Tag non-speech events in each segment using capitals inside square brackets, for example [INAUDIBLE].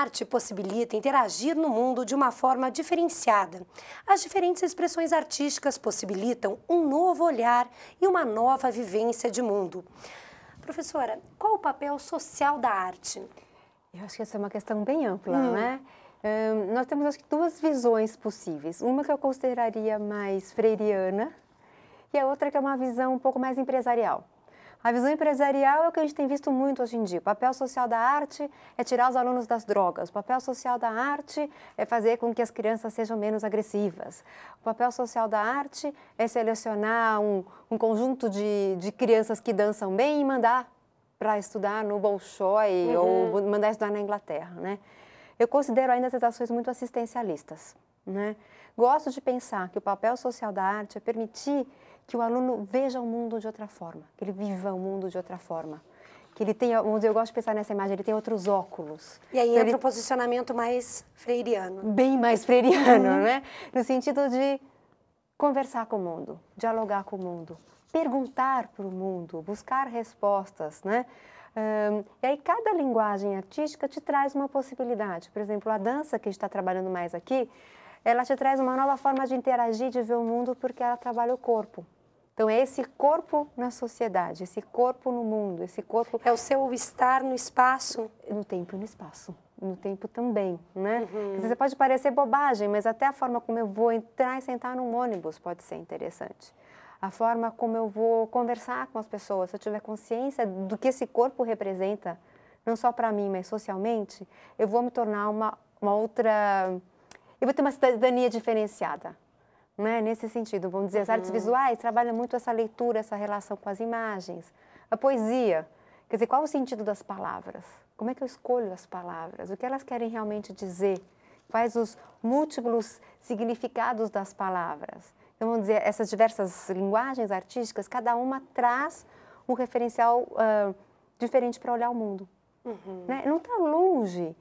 arte possibilita interagir no mundo de uma forma diferenciada. As diferentes expressões artísticas possibilitam um novo olhar e uma nova vivência de mundo. Professora, qual o papel social da arte? Eu acho que essa é uma questão bem ampla, hum. né? Um, nós temos acho que duas visões possíveis. Uma que eu consideraria mais freiriana e a outra que é uma visão um pouco mais empresarial. A visão empresarial é o que a gente tem visto muito hoje em dia. O papel social da arte é tirar os alunos das drogas. O papel social da arte é fazer com que as crianças sejam menos agressivas. O papel social da arte é selecionar um, um conjunto de, de crianças que dançam bem e mandar para estudar no Bolshoi uhum. ou mandar estudar na Inglaterra, né? Eu considero ainda essas ações muito assistencialistas, né? Gosto de pensar que o papel social da arte é permitir que o aluno veja o mundo de outra forma, que ele viva o mundo de outra forma. Que ele tenha, eu gosto de pensar nessa imagem, ele tem outros óculos. E aí então, entra o posicionamento mais freiriano. Bem mais freiriano, uhum. né? No sentido de conversar com o mundo, dialogar com o mundo, perguntar para o mundo, buscar respostas, né? Um, e aí cada linguagem artística te traz uma possibilidade. Por exemplo, a dança que a gente está trabalhando mais aqui, ela te traz uma nova forma de interagir, de ver o mundo, porque ela trabalha o corpo. Então é esse corpo na sociedade, esse corpo no mundo, esse corpo é o seu estar no espaço, no tempo e no espaço, no tempo também, né? Uhum. Você pode parecer bobagem, mas até a forma como eu vou entrar e sentar num ônibus pode ser interessante. A forma como eu vou conversar com as pessoas, se eu tiver consciência do que esse corpo representa, não só para mim, mas socialmente, eu vou me tornar uma, uma outra. Eu vou ter uma cidadania diferenciada né? nesse sentido. Vamos dizer, as uhum. artes visuais trabalham muito essa leitura, essa relação com as imagens. A poesia, quer dizer, qual o sentido das palavras? Como é que eu escolho as palavras? O que elas querem realmente dizer? Quais os múltiplos significados das palavras? Então, vamos dizer, essas diversas linguagens artísticas, cada uma traz um referencial uh, diferente para olhar o mundo. Uhum. Né? Não está longe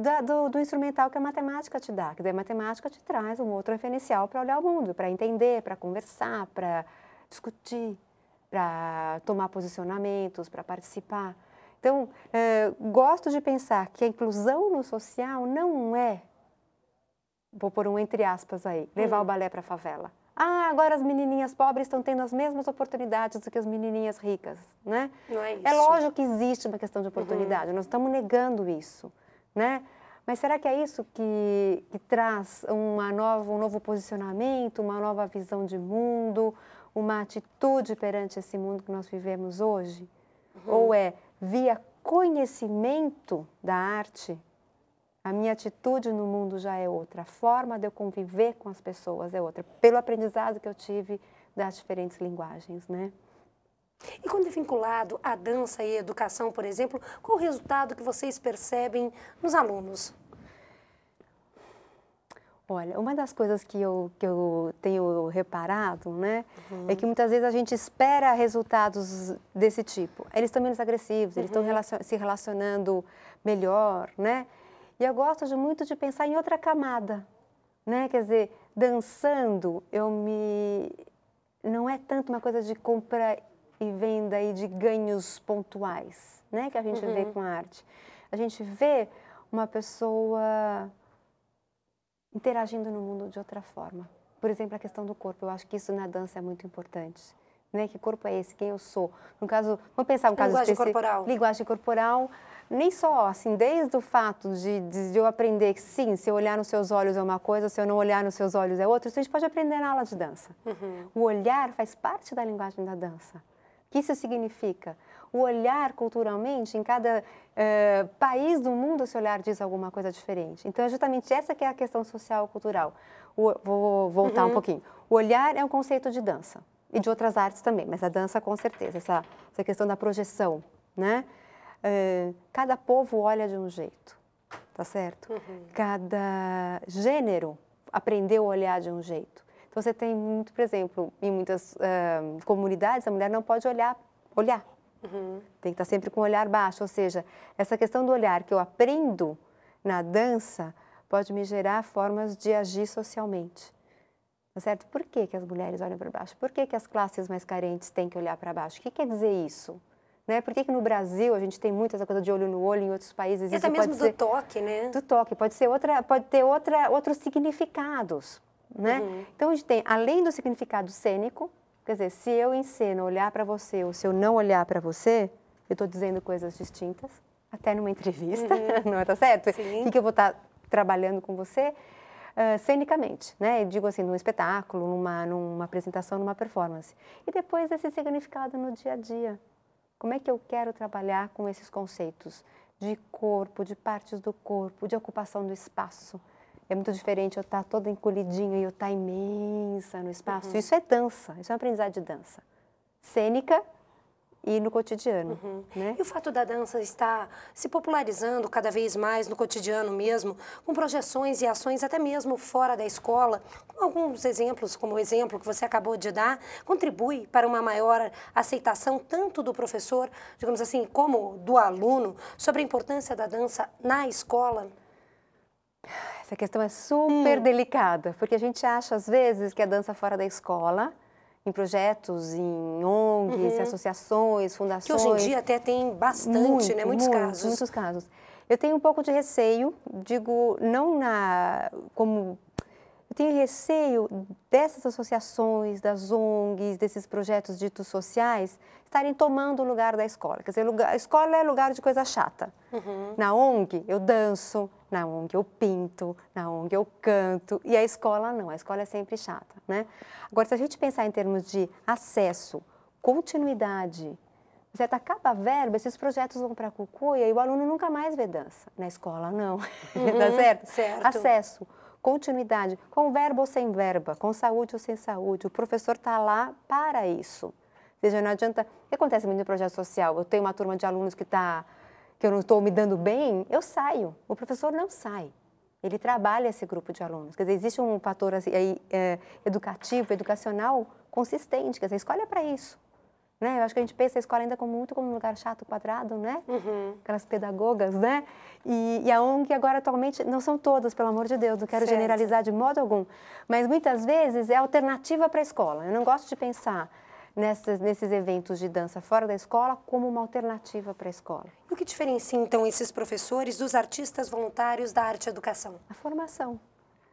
da, do, do, instrumental que a matemática te dá, que daí a matemática te traz um outro referencial para olhar o mundo, para entender, para conversar, para discutir, para tomar posicionamentos, para participar. Então, é, gosto de pensar que a inclusão no social não é, vou pôr um entre aspas aí, levar hum. o balé para a favela. Ah, agora as menininhas pobres estão tendo as mesmas oportunidades do que as menininhas ricas, né? Não é, é isso. É lógico que existe uma questão de oportunidade, uhum. nós estamos negando isso né? Mas será que é isso que, que traz uma nova, um novo posicionamento, uma nova visão de mundo, uma atitude perante esse mundo que nós vivemos hoje? Uhum. Ou é via conhecimento da arte, a minha atitude no mundo já é outra, a forma de eu conviver com as pessoas é outra, pelo aprendizado que eu tive das diferentes linguagens, né? E quando é vinculado à dança e à educação, por exemplo, qual o resultado que vocês percebem nos alunos? Olha, uma das coisas que eu, que eu tenho reparado, né, uhum. é que muitas vezes a gente espera resultados desse tipo. Eles estão menos agressivos, uhum. eles estão uhum. relacion, se relacionando melhor, né? E eu gosto de, muito de pensar em outra camada, né? Quer dizer, dançando, eu me não é tanto uma coisa de compra e venda aí de ganhos pontuais, né, que a gente uhum. vê com a arte. A gente vê uma pessoa interagindo no mundo de outra forma. Por exemplo, a questão do corpo, eu acho que isso na dança é muito importante. Né? Que corpo é esse? Quem eu sou? No caso, vamos pensar um caso linguagem específico. corporal. Linguagem corporal, nem só assim, desde o fato de, de, de eu aprender que sim, se eu olhar nos seus olhos é uma coisa, se eu não olhar nos seus olhos é outra, isso a gente pode aprender na aula de dança. Uhum. O olhar faz parte da linguagem da dança. O que isso significa? O olhar culturalmente em cada uh, país do mundo, esse olhar diz alguma coisa diferente. Então, é justamente essa que é a questão social cultural. O, vou voltar uhum. um pouquinho. O olhar é um conceito de dança e de outras artes também, mas a dança com certeza, essa, essa questão da projeção, né? Uh, cada povo olha de um jeito, tá certo? Uhum. Cada gênero aprendeu a olhar de um jeito. Você tem muito, por exemplo, em muitas uh, comunidades, a mulher não pode olhar, olhar. Uhum. Tem que estar tá sempre com o olhar baixo, ou seja, essa questão do olhar que eu aprendo na dança pode me gerar formas de agir socialmente. Tá certo? Por que, que as mulheres olham para baixo? Por que, que as classes mais carentes têm que olhar para baixo? O que quer dizer isso? Né? Por que, que no Brasil a gente tem muito essa coisa de olho no olho, em outros países e isso é mesmo do toque, né? Do toque, pode ser outra, pode ter outra, outros significados né? Uhum. Então a gente tem, além do significado cênico, quer dizer, se eu enceno olhar para você ou se eu não olhar para você, eu estou dizendo coisas distintas, até numa entrevista, uhum. [LAUGHS] não é, tá certo? O que, que eu vou estar tá trabalhando com você? Uh, cenicamente, né? Eu digo assim, num espetáculo, numa, numa apresentação, numa performance. E depois esse significado no dia a dia. Como é que eu quero trabalhar com esses conceitos de corpo, de partes do corpo, de ocupação do espaço? É muito diferente eu estar tá toda encolhidinha e eu estar tá imensa no espaço. Uhum. Isso é dança, isso é um aprendizado de dança. Cênica e no cotidiano. Uhum. Né? E o fato da dança estar se popularizando cada vez mais no cotidiano mesmo, com projeções e ações até mesmo fora da escola, com alguns exemplos, como o exemplo que você acabou de dar, contribui para uma maior aceitação tanto do professor, digamos assim, como do aluno, sobre a importância da dança na escola? Essa questão é super hum. delicada, porque a gente acha às vezes que a é dança fora da escola, em projetos, em ONGs, uhum. associações, fundações. Que hoje em dia até tem bastante, muito, né? Muitos muito, casos. Muitos casos. Eu tenho um pouco de receio, digo, não na como tenho receio dessas associações, das ONGs, desses projetos ditos sociais, estarem tomando o lugar da escola. Quer dizer, a escola é lugar de coisa chata. Uhum. Na ONG, eu danço, na ONG eu pinto, na ONG eu canto, e a escola não, a escola é sempre chata, né? Agora, se a gente pensar em termos de acesso, continuidade, você Acaba tá a verba, esses projetos vão para a cucuia e o aluno nunca mais vê dança. Na escola, não. [LAUGHS] Uhum, tá certo? certo? Acesso, continuidade, com verba ou sem verba, com saúde ou sem saúde. O professor está lá para isso. Ou seja, não adianta. O que acontece muito no projeto social? Eu tenho uma turma de alunos que tá que eu não estou me dando bem, eu saio. O professor não sai. Ele trabalha esse grupo de alunos. Quer dizer, existe um fator assim, aí, é, educativo, educacional consistente. Quer dizer, escolha para isso. Né? Eu acho que a gente pensa a escola ainda como, muito como um lugar chato, quadrado, né? Uhum. Aquelas pedagogas, né? E, e, a ONG agora atualmente, não são todas, pelo amor de Deus, não quero certo. generalizar de modo algum, mas muitas vezes é alternativa para a escola. Eu não gosto de pensar nessas, nesses eventos de dança fora da escola como uma alternativa para a escola. E o que diferencia, então, esses professores dos artistas voluntários da arte educação? A formação,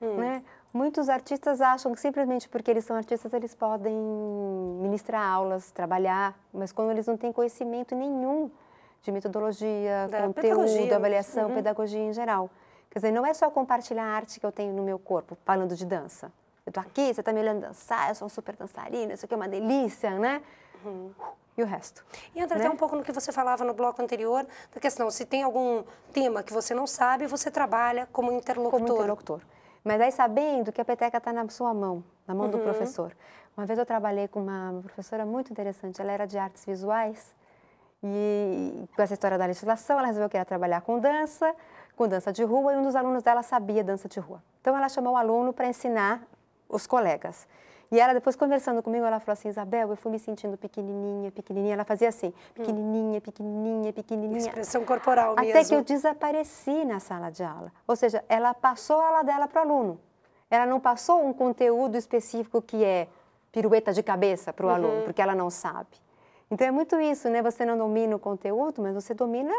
hum. né? Muitos artistas acham que simplesmente porque eles são artistas eles podem ministrar aulas, trabalhar, mas quando eles não têm conhecimento nenhum de metodologia, da conteúdo, pedagogia. Uhum. avaliação, uhum. pedagogia em geral. Quer dizer, não é só compartilhar a arte que eu tenho no meu corpo, falando de dança. Eu tô aqui, você está me olhando dançar, eu sou uma super dançarina, isso aqui é uma delícia, né? Uhum e o resto. E entra né? até um pouco no que você falava no bloco anterior, da questão, se tem algum tema que você não sabe, você trabalha como interlocutor. Como interlocutor. Mas aí sabendo que a peteca está na sua mão, na mão uhum. do professor. Uma vez eu trabalhei com uma professora muito interessante, ela era de artes visuais. E com essa história da legislação, ela resolveu que ia trabalhar com dança, com dança de rua, e um dos alunos dela sabia dança de rua. Então ela chamou o aluno para ensinar os colegas. E ela depois conversando comigo, ela falou assim, Isabel, eu fui me sentindo pequenininha, pequenininha. Ela fazia assim, hum. pequenininha, pequenininha, pequenininha. Expressão corporal mesmo. Até que eu desapareci na sala de aula. Ou seja, ela passou a aula dela para o aluno. Ela não passou um conteúdo específico que é pirueta de cabeça para o uhum. aluno, porque ela não sabe. Então é muito isso, né? Você não domina o conteúdo, mas você domina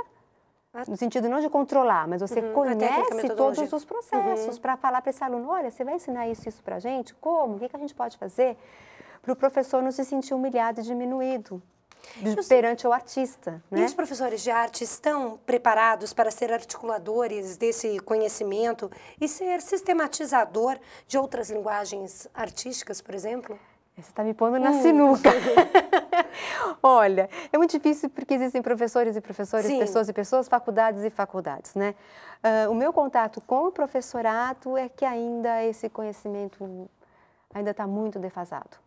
no sentido não de controlar, mas você uhum, conhece todos os processos uhum. para falar para esse aluno, olha, você vai ensinar isso isso para a gente? Como? O que, que a gente pode fazer? Para o professor não se sentir humilhado e diminuído perante o artista. Né? E os professores de arte estão preparados para ser articuladores desse conhecimento e ser sistematizador de outras linguagens artísticas, por exemplo? É, você está me pondo na hum. sinuca. [LAUGHS] Olha, é muito difícil porque existem professores e professores, Sim. pessoas e pessoas, faculdades e faculdades, né? Uh, o meu contato com o professorado é que ainda esse conhecimento ainda está muito defasado,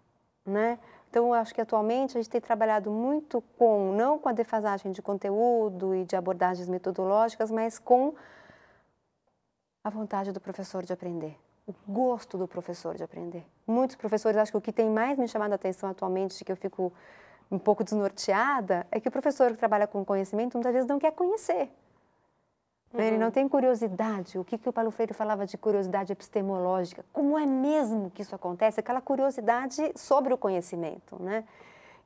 né? Então, eu acho que atualmente a gente tem trabalhado muito com, não com a defasagem de conteúdo e de abordagens metodológicas, mas com a vontade do professor de aprender o gosto do professor de aprender. Muitos professores, acho que o que tem mais me chamado a atenção atualmente, que eu fico um pouco desnorteada, é que o professor que trabalha com conhecimento muitas vezes não quer conhecer. Né? Uhum. Ele não tem curiosidade. O que, que o Paulo Freire falava de curiosidade epistemológica? Como é mesmo que isso acontece? Aquela curiosidade sobre o conhecimento, né?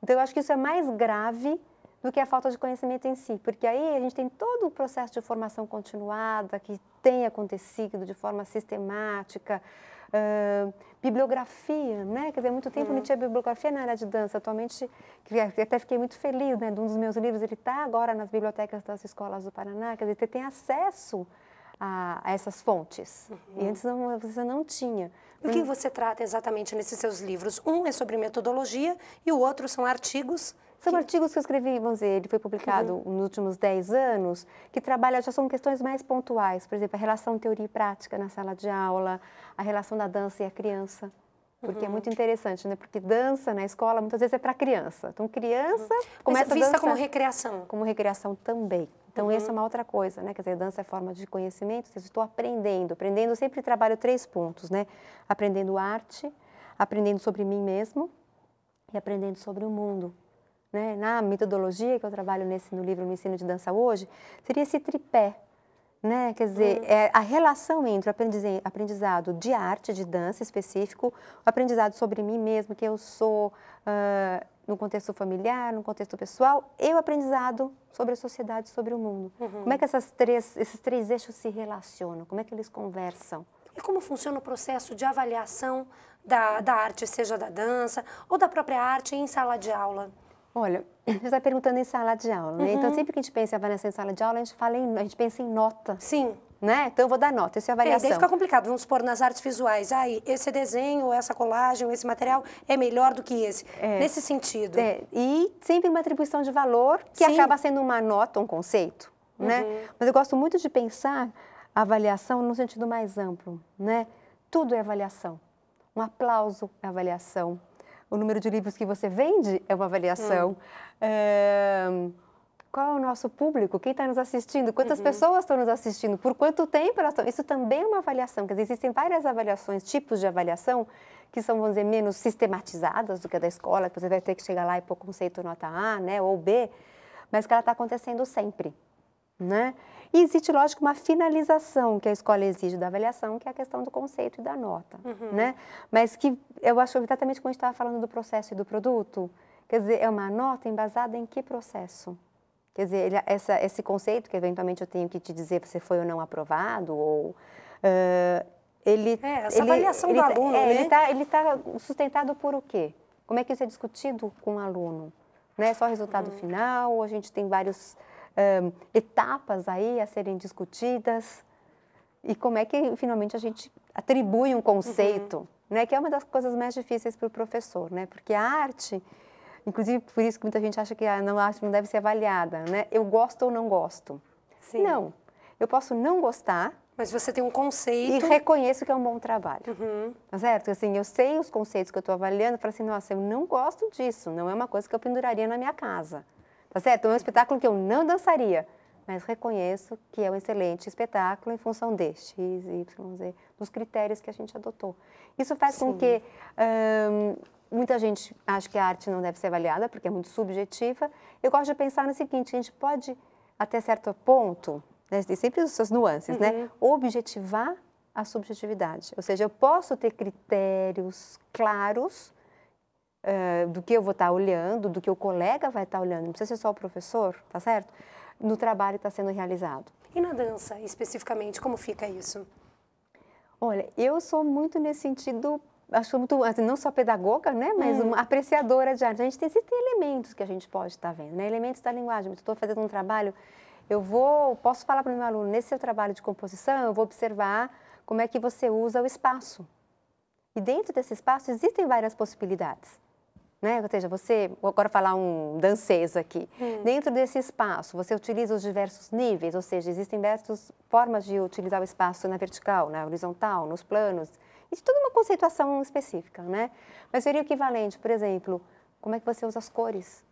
Então, eu acho que isso é mais grave do que a falta de conhecimento em si, porque aí a gente tem todo o processo de formação continuada que tem acontecido de forma sistemática, Uh, bibliografia, né? Quer dizer, muito tempo uhum. não tinha bibliografia na área de dança. Atualmente, até fiquei muito feliz, né? De Um dos meus livros, ele está agora nas bibliotecas das escolas do Paraná. Quer dizer, você tem acesso a, a essas fontes. Uhum. E antes não, você não tinha. Do que hum. você trata exatamente nesses seus livros? Um é sobre metodologia e o outro são artigos são que... artigos que eu escrevi, vamos dizer, ele foi publicado uhum. nos últimos 10 anos, que trabalha, já são questões mais pontuais, por exemplo, a relação teoria e prática na sala de aula, a relação da dança e a criança. Porque é uhum. é muito interessante, né? Porque dança na escola muitas vezes é para criança. Então, criança uhum. começa Mas vista a dança, como recreação. Como recreação também. Então, uhum. essa é uma outra coisa, né? Quer dizer, dança é forma de conhecimento, ou estou aprendendo. Aprendendo, sempre trabalho três pontos, né? Aprendendo arte, aprendendo sobre mim mesmo e aprendendo sobre o mundo né, na metodologia que eu trabalho nesse no livro No Ensino de Dança Hoje, seria esse tripé. Né? Quer dizer, uhum. é a relação entre o aprendizado de arte, de dança específico, o aprendizado sobre mim mesmo, que eu sou, uh, no contexto familiar, no contexto pessoal, e o aprendizado sobre a sociedade, sobre o mundo. Uhum. Como é que três, esses três eixos se relacionam? Como é que eles conversam? E como funciona o processo de avaliação da, da arte, seja da dança ou da própria arte em sala de aula? Olha, [CLEARS THROAT] você está perguntando em sala de aula, né? Então, uhum. Então, sempre que a gente pensa em avaliação em sala de aula, a gente, fala em, a gente pensa em nota. Sim. Né? Então, eu vou dar nota, essa é a é, avaliação. Daí fica complicado, vamos supor, nas artes visuais. Aí, esse desenho, essa colagem, esse material é melhor do que esse. É. Nesse sentido. É. E sempre uma atribuição de valor, que Sim. acaba sendo uma nota, um conceito, né? uhum. né? Mas eu gosto muito de pensar a avaliação no sentido mais amplo, né? Tudo é avaliação. Um aplauso é avaliação o número de livros que você vende é uma avaliação. Hum. É, qual é o nosso público? Quem está nos assistindo? Quantas uhum. pessoas estão nos assistindo? Por quanto tempo elas estão? Isso também é uma avaliação. Quer dizer, existem várias avaliações, tipos de avaliação, que são, vamos dizer, menos sistematizadas do que a da escola, que você vai ter que chegar lá e pôr conceito nota A, né, ou B, mas que ela está acontecendo sempre né? E existe, lógico, uma finalização que a escola exige da avaliação, que é a questão do conceito e da nota, uhum. né? Mas que eu acho exatamente como a gente estava falando do processo e do produto, quer dizer, é uma nota embasada em que processo? Quer dizer, ele, essa, esse conceito que eventualmente eu tenho que te dizer se foi ou não aprovado, ou... Uh, ele, é, essa ele, avaliação ele, do tá, aluno, é, né? Ele está ele tá sustentado por o quê? Como é que isso é discutido com o aluno? é só resultado uhum. final, a gente tem vários um, etapas aí a serem discutidas e como é que finalmente a gente atribui um conceito, uhum. né? Que é uma das coisas mais difíceis para o professor, né? Porque a arte, inclusive por isso que muita gente acha que ah, a não, arte não deve ser avaliada, né? Eu gosto ou não gosto. Sim. Não, eu posso não gostar. Mas você tem um conceito. E reconheço que é um bom trabalho. Uhum. Tá certo? Assim, eu sei os conceitos que eu estou avaliando, para assim, nossa, eu não gosto disso, não é uma coisa que eu penduraria na minha casa tá certo? É um espetáculo que eu não dançaria, mas reconheço que é um excelente espetáculo em função de X, Y, Z, dos critérios que a gente adotou. Isso faz Sim. com que hum, muita gente acha que a arte não deve ser avaliada, porque é muito subjetiva. Eu gosto de pensar no seguinte, a gente pode, até certo ponto, né, tem sempre as suas nuances, né, uhum. né? Objetivar a subjetividade. Ou seja, eu posso ter critérios claros uh, do que eu vou estar tá olhando, do que o colega vai estar tá olhando, não precisa ser só o professor, tá certo? No trabalho está sendo realizado. E na dança, especificamente, como fica isso? Olha, eu sou muito nesse sentido acho muito, assim, não só pedagoga, né, mas hum. uma apreciadora de arte. A gente tem, existem elementos que a gente pode estar tá vendo, né, elementos da linguagem. Estou fazendo um trabalho, eu vou, posso falar para o meu aluno, nesse seu trabalho de composição, eu vou observar como é que você usa o espaço. E dentro desse espaço existem várias possibilidades. Né? Ou seja, você, vou agora falar um dancês aqui. Hum. Dentro desse espaço, você utiliza os diversos níveis, ou seja, existem diversas formas de utilizar o espaço na vertical, na horizontal, nos planos. Isso tudo uma conceituação específica, né? Mas seria o equivalente, por exemplo, como é que você usa as cores?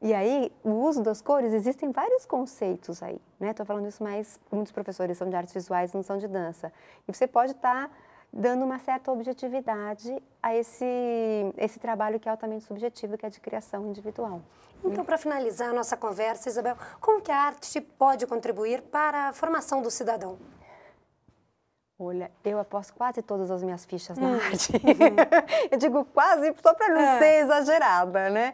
E aí, o uso das cores, existem vários conceitos aí, né? Estou falando isso mas muitos professores são de artes visuais, não são de dança. E você pode estar tá dando uma certa objetividade a esse, esse trabalho que é altamente subjetivo, que é de criação individual. Então, para finalizar a nossa conversa, Isabel, como que a arte pode contribuir para a formação do cidadão? Olha, eu aposto quase todas as minhas fichas na hum. arte. Uhum. [LAUGHS] eu digo quase só para não é. ser exagerada, né?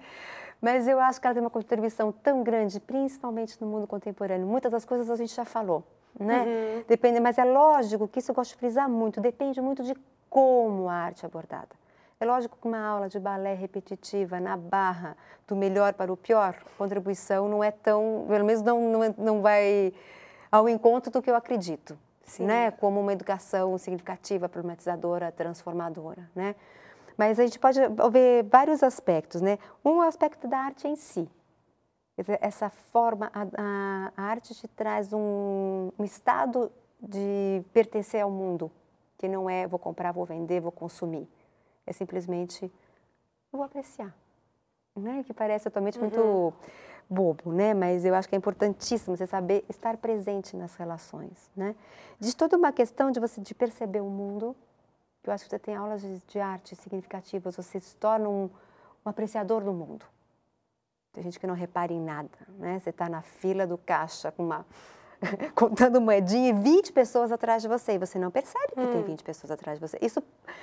Mas eu acho que ela tem uma contribuição tão grande, principalmente no mundo contemporâneo. Muitas das coisas a gente já falou né? Uhum. Depende, mas é lógico que isso eu gosto de frisar muito, depende muito de como a arte é abordada. É lógico que uma aula de balé repetitiva na barra do melhor para o pior, contribuição não é tão, pelo menos não, não, é, não vai ao encontro do que eu acredito, Sim. né? Como uma educação significativa, problematizadora, transformadora, né? Mas a gente pode ver vários aspectos, né? Um é o aspecto da arte em si, essa forma, a, a arte te traz um, um estado de pertencer ao mundo, que não é vou comprar, vou vender, vou consumir. É simplesmente vou apreciar. Né? Que parece atualmente uhum. muito bobo, né? Mas eu acho que é importantíssimo você saber estar presente nas relações, né? De toda uma questão de você de perceber o mundo. Eu acho que você tem aulas de, de arte significativas, você se torna um, um apreciador do mundo. Tem gente que não repara em nada, né? Você está na fila do caixa com uma [LAUGHS] contando moedinha e 20 pessoas atrás de você e você não percebe que hum. tem 20 pessoas atrás de você. Isso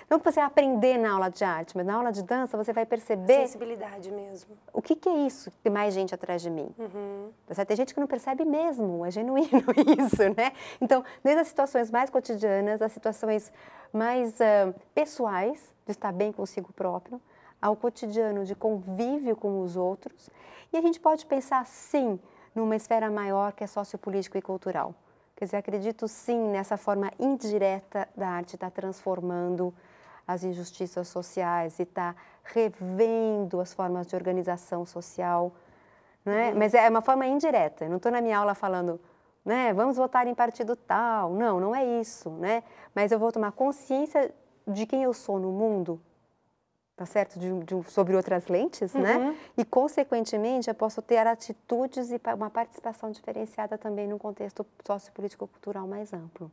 não que você vai aprender na aula de arte, mas na aula de dança você vai perceber sensibilidade mesmo. O que, que é isso? Tem mais gente atrás de mim. Uhum. Tá tem gente que não percebe mesmo, é genuíno [LAUGHS] isso, né? Então, desde as situações mais cotidianas, as situações mais uh, pessoais de estar bem consigo próprio, ao cotidiano de convívio com os outros. E a gente pode pensar, sim, numa esfera maior que é sociopolítico e cultural. Quer dizer, acredito sim nessa forma indireta da arte estar tá transformando as injustiças sociais e estar tá revendo as formas de organização social. Né? Mas é uma forma indireta. Eu não estou na minha aula falando, né, vamos votar em partido tal. Não, não é isso. Né? Mas eu vou tomar consciência de quem eu sou no mundo tá certo? De, de, sobre outras lentes, né? uhum. né? E, consequentemente, eu posso ter atitudes e uma participação diferenciada também num contexto sociopolítico-cultural mais amplo.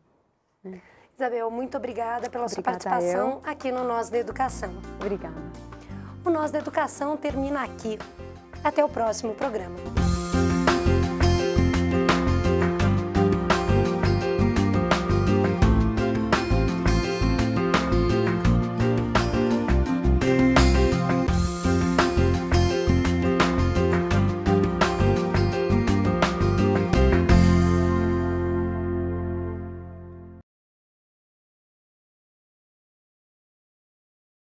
Né? Isabel, muito obrigada pela obrigada sua participação aqui no Nós da Educação. Obrigada. O Nós da Educação termina aqui. Até o próximo programa.